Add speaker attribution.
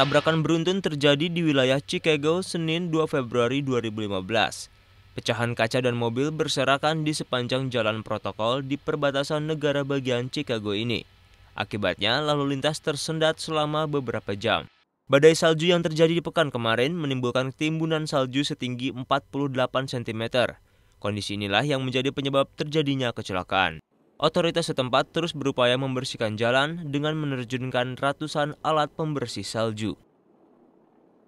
Speaker 1: Tabrakan beruntun terjadi di wilayah Chicago Senin 2 Februari 2015. Pecahan kaca dan mobil berserakan di sepanjang jalan protokol di perbatasan negara bagian Chicago ini. Akibatnya, lalu lintas tersendat selama beberapa jam. Badai salju yang terjadi di pekan kemarin menimbulkan timbunan salju setinggi 48 cm. Kondisi inilah yang menjadi penyebab terjadinya kecelakaan. Otoritas setempat terus berupaya membersihkan jalan dengan menerjunkan ratusan alat pembersih salju.